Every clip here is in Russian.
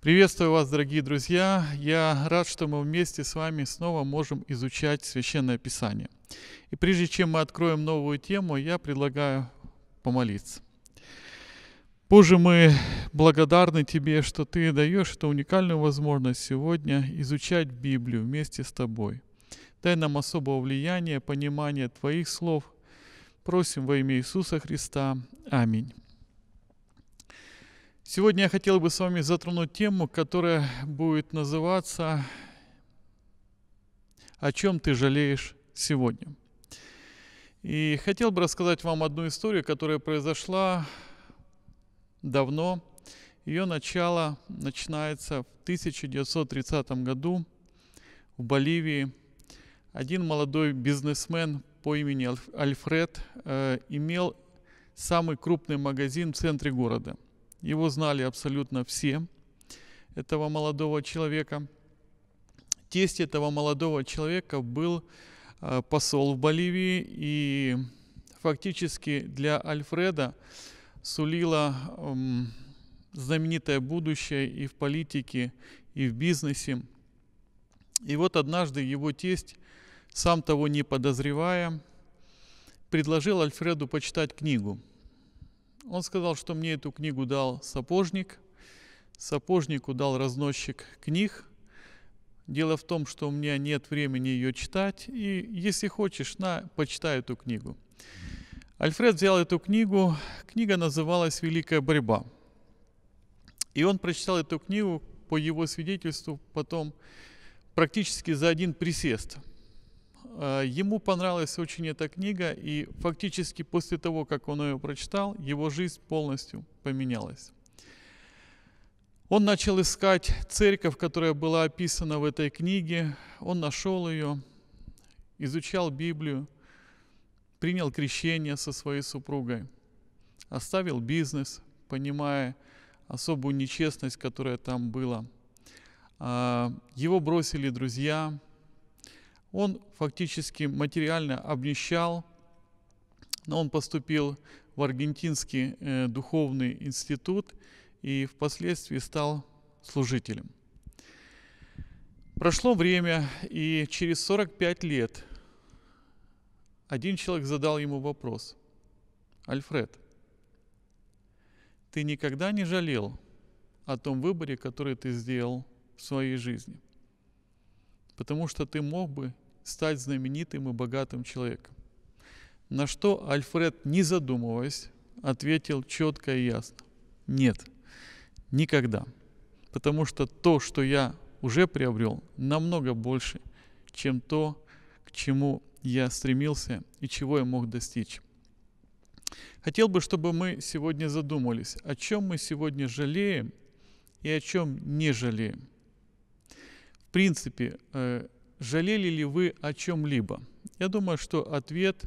Приветствую вас, дорогие друзья! Я рад, что мы вместе с вами снова можем изучать Священное Писание. И прежде чем мы откроем новую тему, я предлагаю помолиться. Боже, мы благодарны Тебе, что Ты даешь эту уникальную возможность сегодня изучать Библию вместе с Тобой. Дай нам особого влияния, понимания Твоих слов. Просим во имя Иисуса Христа. Аминь. Сегодня я хотел бы с вами затронуть тему, которая будет называться «О чем ты жалеешь сегодня?». И хотел бы рассказать вам одну историю, которая произошла давно. Ее начало начинается в 1930 году в Боливии. Один молодой бизнесмен по имени Альфред э, имел самый крупный магазин в центре города – его знали абсолютно все, этого молодого человека. Тесть этого молодого человека был э, посол в Боливии, и фактически для Альфреда сулило эм, знаменитое будущее и в политике, и в бизнесе. И вот однажды его тесть, сам того не подозревая, предложил Альфреду почитать книгу – он сказал, что мне эту книгу дал сапожник, сапожнику дал разносчик книг. Дело в том, что у меня нет времени ее читать, и если хочешь, на, почитай эту книгу. Альфред взял эту книгу, книга называлась «Великая борьба». И он прочитал эту книгу, по его свидетельству, потом практически за один присест – Э, ему понравилась очень эта книга, и фактически после того, как он ее прочитал, его жизнь полностью поменялась. Он начал искать церковь, которая была описана в этой книге. Он нашел ее, изучал Библию, принял крещение со своей супругой, оставил бизнес, понимая особую нечестность, которая там была. А, его бросили друзья, он фактически материально обнищал, но он поступил в Аргентинский э, духовный институт и впоследствии стал служителем. Прошло время, и через 45 лет один человек задал ему вопрос. «Альфред, ты никогда не жалел о том выборе, который ты сделал в своей жизни? Потому что ты мог бы стать знаменитым и богатым человеком. На что Альфред, не задумываясь, ответил четко и ясно. Нет, никогда. Потому что то, что я уже приобрел, намного больше, чем то, к чему я стремился и чего я мог достичь. Хотел бы, чтобы мы сегодня задумались, о чем мы сегодня жалеем и о чем не жалеем. В принципе, э, Жалели ли вы о чем-либо? Я думаю, что ответ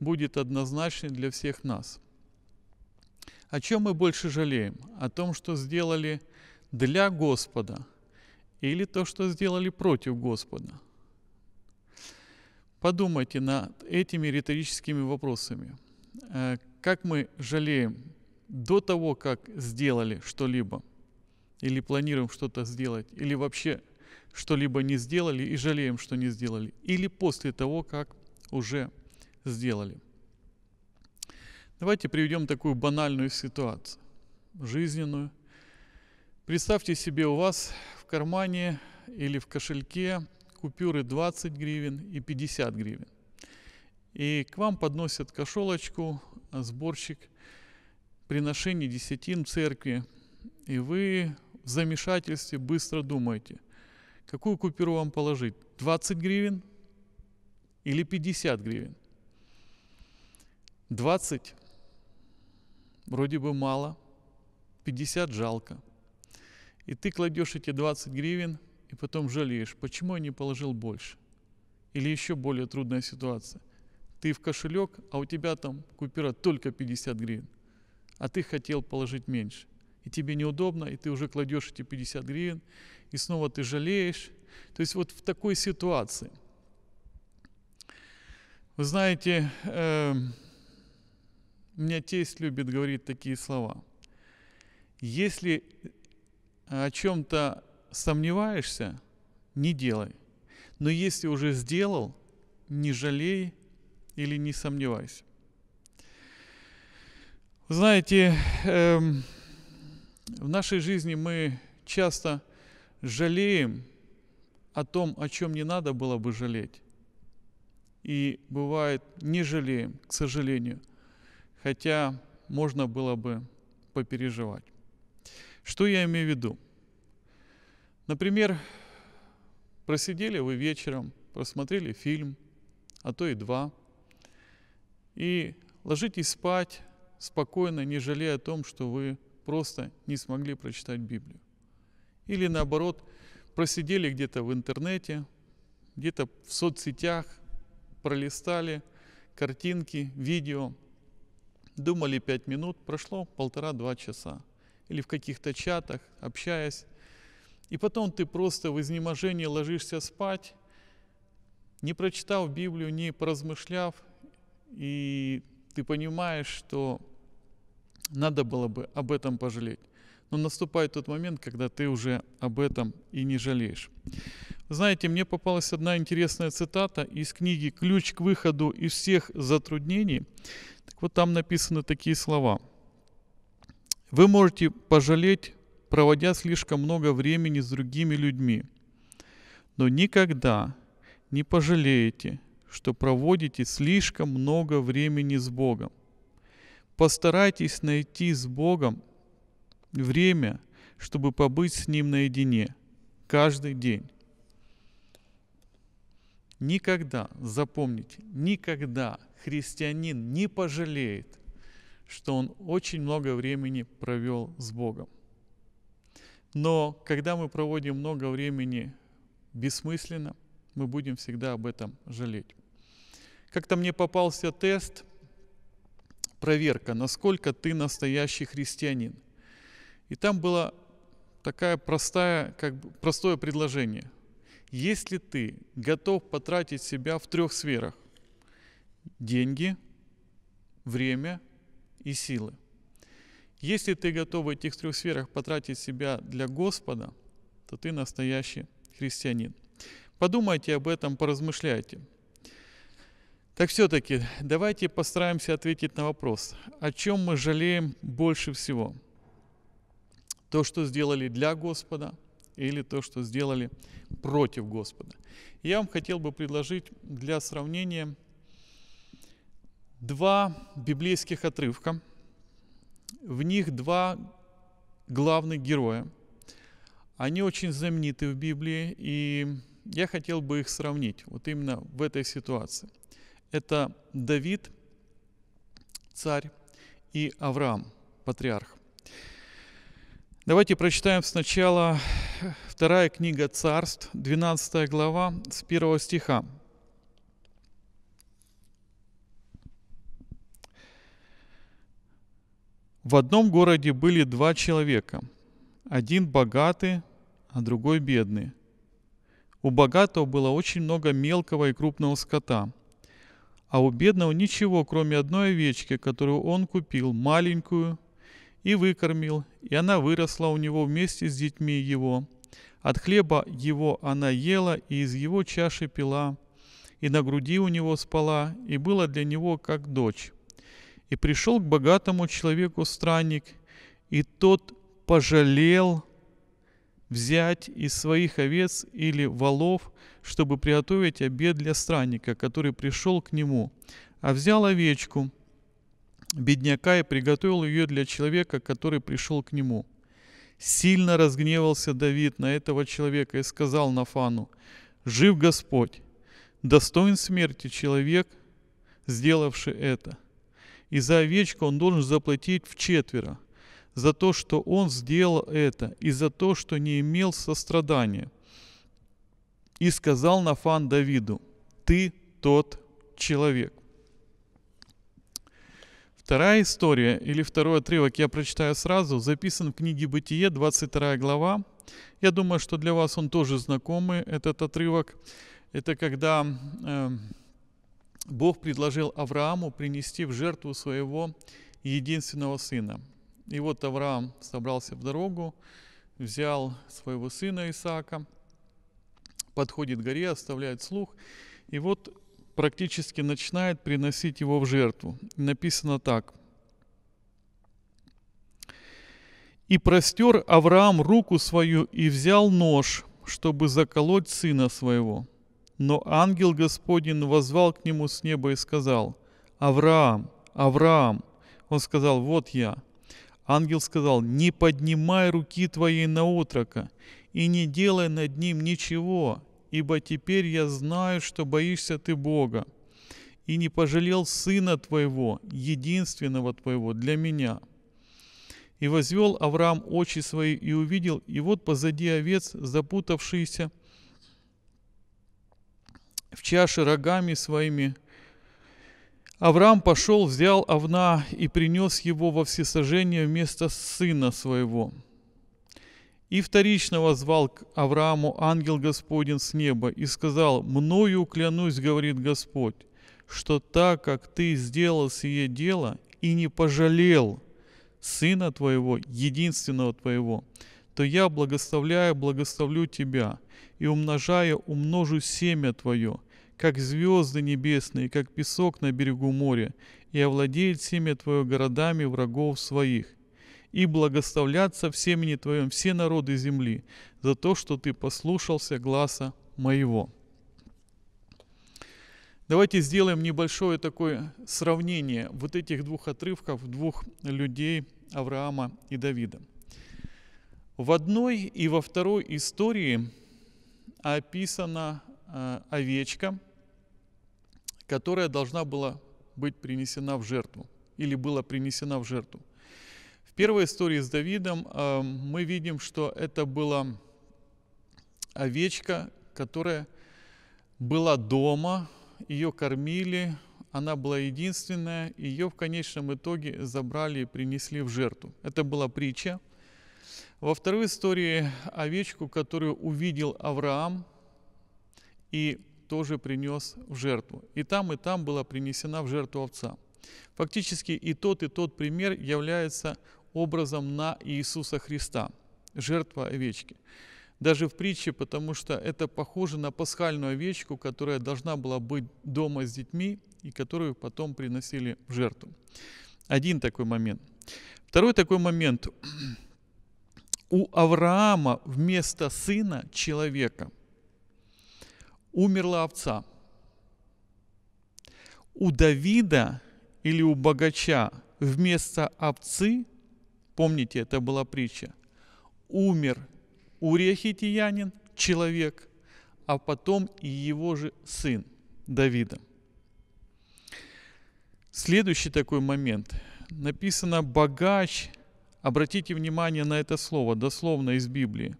будет однозначный для всех нас. О чем мы больше жалеем? О том, что сделали для Господа или то, что сделали против Господа? Подумайте над этими риторическими вопросами. Э, как мы жалеем до того, как сделали что-либо, или планируем что-то сделать, или вообще что-либо не сделали и жалеем, что не сделали, или после того, как уже сделали. Давайте приведем такую банальную ситуацию, жизненную. Представьте себе, у вас в кармане или в кошельке купюры 20 гривен и 50 гривен. И к вам подносят кошелочку, сборщик приношений десятин в церкви, и вы в замешательстве быстро думаете – Какую купюру вам положить? 20 гривен или 50 гривен? 20 вроде бы мало, 50 жалко. И ты кладешь эти 20 гривен и потом жалеешь, почему я не положил больше. Или еще более трудная ситуация. Ты в кошелек, а у тебя там купюра только 50 гривен, а ты хотел положить меньше – тебе неудобно, и ты уже кладешь эти 50 гривен, и снова ты жалеешь. То есть вот в такой ситуации. Вы знаете, э, у меня тесть любит говорить такие слова. Если э, о чем-то сомневаешься, не делай. Но если уже сделал, не жалей или не сомневайся. Знаете, эм, в нашей жизни мы часто жалеем о том, о чем не надо было бы жалеть. И бывает, не жалеем, к сожалению. Хотя можно было бы попереживать. Что я имею в виду? Например, просидели вы вечером, просмотрели фильм, а то и два, и ложитесь спать спокойно, не жалея о том, что вы просто не смогли прочитать Библию. Или наоборот, просидели где-то в интернете, где-то в соцсетях, пролистали картинки, видео, думали пять минут, прошло полтора-два часа. Или в каких-то чатах, общаясь. И потом ты просто в изнеможении ложишься спать, не прочитав Библию, не поразмышляв, и ты понимаешь, что надо было бы об этом пожалеть. Но наступает тот момент, когда ты уже об этом и не жалеешь. Знаете, мне попалась одна интересная цитата из книги «Ключ к выходу из всех затруднений». Так вот там написаны такие слова. «Вы можете пожалеть, проводя слишком много времени с другими людьми, но никогда не пожалеете, что проводите слишком много времени с Богом. Постарайтесь найти с Богом время, чтобы побыть с Ним наедине каждый день. Никогда, запомните, никогда христианин не пожалеет, что он очень много времени провел с Богом. Но когда мы проводим много времени бессмысленно, мы будем всегда об этом жалеть. Как-то мне попался тест – проверка, насколько ты настоящий христианин. И там было такая простая, как бы, простое предложение. Если ты готов потратить себя в трех сферах – деньги, время и силы. Если ты готов в этих трех сферах потратить себя для Господа, то ты настоящий христианин. Подумайте об этом, поразмышляйте – так все-таки давайте постараемся ответить на вопрос, о чем мы жалеем больше всего. То, что сделали для Господа или то, что сделали против Господа. Я вам хотел бы предложить для сравнения два библейских отрывка. В них два главных героя. Они очень знамениты в Библии, и я хотел бы их сравнить вот именно в этой ситуации – это Давид, царь, и Авраам, патриарх. Давайте прочитаем сначала э, вторая книга царств, 12 глава, с 1 стиха. В одном городе были два человека, один богатый, а другой бедный. У богатого было очень много мелкого и крупного скота – а у бедного ничего, кроме одной овечки, которую он купил, маленькую, и выкормил, и она выросла у него вместе с детьми его. От хлеба его она ела и из его чаши пила, и на груди у него спала, и была для него как дочь. И пришел к богатому человеку странник, и тот пожалел взять из своих овец или волов – чтобы приготовить обед для странника, который пришел к нему, а взял овечку бедняка и приготовил ее для человека, который пришел к нему. Сильно разгневался Давид на этого человека и сказал Нафану, «Жив Господь, достоин смерти человек, сделавший это. И за овечку он должен заплатить в четверо за то, что он сделал это, и за то, что не имел сострадания. И сказал Нафан Давиду, ты тот человек. Вторая история или второй отрывок я прочитаю сразу, записан в книге «Бытие», 22 глава. Я думаю, что для вас он тоже знакомый, этот отрывок. Это когда э, Бог предложил Аврааму принести в жертву своего единственного сына. И вот Авраам собрался в дорогу, взял своего сына Исаака – подходит к горе, оставляет слух, и вот практически начинает приносить его в жертву. Написано так. «И простер Авраам руку свою и взял нож, чтобы заколоть сына своего. Но ангел Господень возвал к нему с неба и сказал, «Авраам, Авраам!» Он сказал, «Вот я». Ангел сказал, «Не поднимай руки твоей на отрока, и не делай над ним ничего, ибо теперь я знаю, что боишься ты Бога, и не пожалел сына твоего, единственного твоего, для меня». И возвел Авраам очи свои и увидел, и вот позади овец, запутавшиеся в чаше рогами своими, Авраам пошел, взял овна и принес его во всесожжение вместо сына своего. И вторично возвал к Аврааму ангел Господень с неба и сказал, «Мною клянусь, говорит Господь, что так, как ты сделал сие дело и не пожалел сына твоего, единственного твоего, то я благословляю, благоставлю тебя, и умножая, умножу семя твое, как звезды небесные, как песок на берегу моря, и овладеет семя твое городами врагов своих и благословляться в семени Твоем все народы земли за то, что Ты послушался гласа моего». Давайте сделаем небольшое такое сравнение вот этих двух отрывков, двух людей, Авраама и Давида. В одной и во второй истории описана э, овечка, которая должна была быть принесена в жертву или была принесена в жертву первой истории с Давидом э, мы видим, что это была овечка, которая была дома, ее кормили, она была единственная, ее в конечном итоге забрали и принесли в жертву. Это была притча. Во второй истории овечку, которую увидел Авраам и тоже принес в жертву. И там, и там была принесена в жертву овца. Фактически и тот, и тот пример является образом на Иисуса Христа, жертва овечки. Даже в притче, потому что это похоже на пасхальную овечку, которая должна была быть дома с детьми и которую потом приносили в жертву. Один такой момент. Второй такой момент. У Авраама вместо сына человека умерла овца. У Давида или у богача вместо овцы Помните, это была притча. Умер урехитиянин, человек, а потом и его же сын Давида. Следующий такой момент. Написано «богач». Обратите внимание на это слово, дословно из Библии.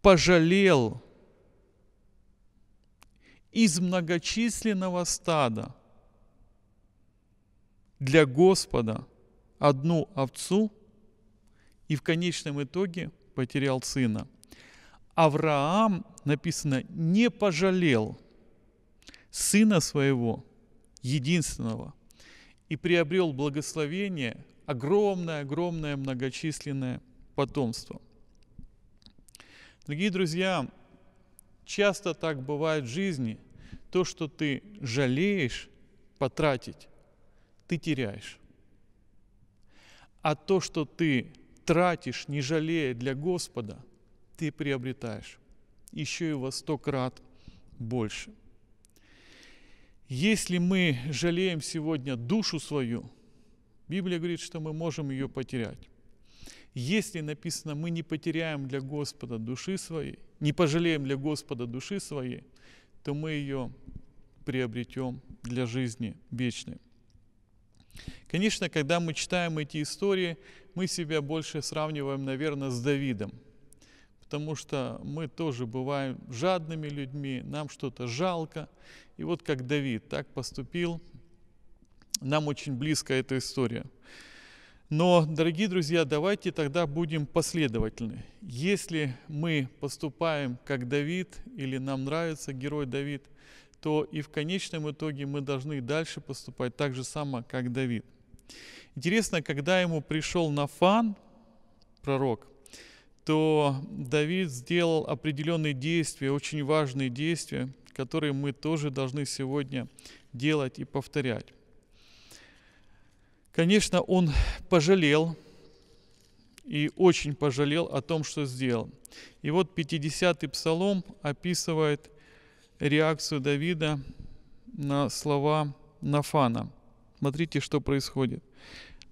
«Пожалел из многочисленного стада для Господа одну овцу – и в конечном итоге потерял сына. Авраам, написано, не пожалел сына своего, единственного, и приобрел благословение, огромное-огромное многочисленное потомство. Дорогие друзья, часто так бывает в жизни. То, что ты жалеешь потратить, ты теряешь. А то, что ты тратишь, не жалея для Господа, ты приобретаешь еще и во сто крат больше. Если мы жалеем сегодня душу свою, Библия говорит, что мы можем ее потерять. Если написано, мы не потеряем для Господа души своей, не пожалеем для Господа души своей, то мы ее приобретем для жизни вечной. Конечно, когда мы читаем эти истории, мы себя больше сравниваем, наверное, с Давидом, потому что мы тоже бываем жадными людьми, нам что-то жалко. И вот как Давид так поступил, нам очень близка эта история. Но, дорогие друзья, давайте тогда будем последовательны. Если мы поступаем как Давид или нам нравится герой Давид, то и в конечном итоге мы должны дальше поступать так же само, как Давид. Интересно, когда ему пришел Нафан, пророк, то Давид сделал определенные действия, очень важные действия, которые мы тоже должны сегодня делать и повторять. Конечно, он пожалел и очень пожалел о том, что сделал. И вот 50-й псалом описывает реакцию Давида на слова Нафана. Смотрите, что происходит.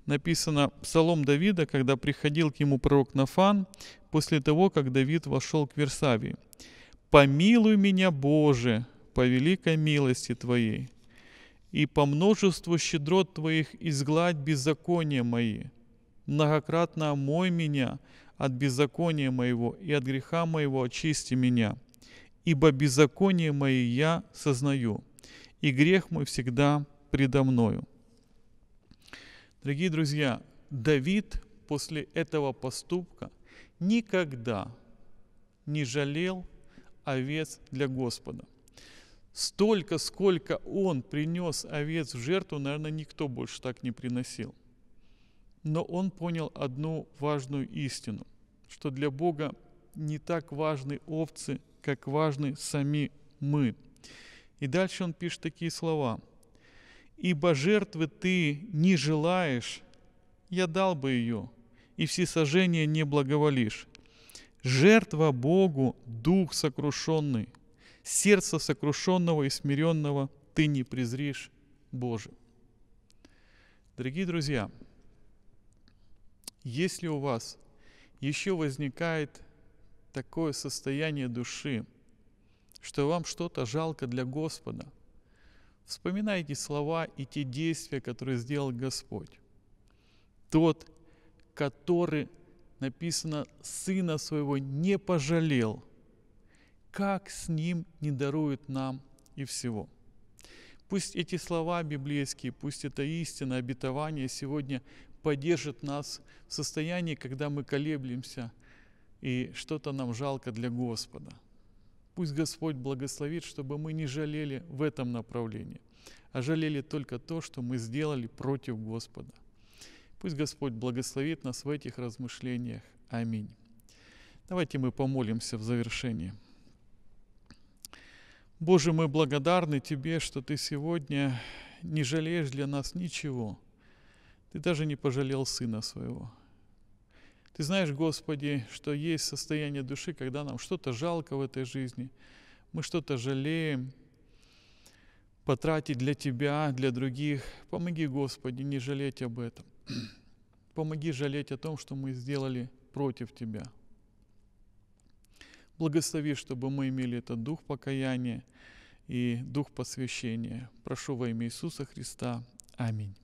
Написано «Псалом Давида, когда приходил к нему пророк Нафан, после того, как Давид вошел к Версавии. «Помилуй меня, Боже, по великой милости Твоей, и по множеству щедрот Твоих изгладь беззакония мои. Многократно омой меня от беззакония моего и от греха моего очисти меня» ибо беззаконие мои я сознаю, и грех мой всегда предо мною». Дорогие друзья, Давид после этого поступка никогда не жалел овец для Господа. Столько, сколько он принес овец в жертву, наверное, никто больше так не приносил. Но он понял одну важную истину, что для Бога не так важны овцы, как важны сами мы. И дальше он пишет такие слова. «Ибо жертвы ты не желаешь, я дал бы ее, и всесожжение не благоволишь. Жертва Богу – дух сокрушенный, сердце сокрушенного и смиренного ты не презришь, Боже». Дорогие друзья, если у вас еще возникает такое состояние души, что вам что-то жалко для Господа, вспоминайте слова и те действия, которые сделал Господь. Тот, который, написано, сына своего не пожалел, как с ним не дарует нам и всего. Пусть эти слова библейские, пусть это истина, обетование сегодня поддержит нас в состоянии, когда мы колеблемся – и что-то нам жалко для Господа. Пусть Господь благословит, чтобы мы не жалели в этом направлении, а жалели только то, что мы сделали против Господа. Пусть Господь благословит нас в этих размышлениях. Аминь. Давайте мы помолимся в завершении. Боже, мы благодарны Тебе, что Ты сегодня не жалеешь для нас ничего. Ты даже не пожалел Сына Своего. Ты знаешь, Господи, что есть состояние души, когда нам что-то жалко в этой жизни, мы что-то жалеем, потратить для Тебя, для других. Помоги, Господи, не жалеть об этом. Помоги жалеть о том, что мы сделали против Тебя. Благослови, чтобы мы имели этот дух покаяния и дух посвящения. Прошу во имя Иисуса Христа. Аминь.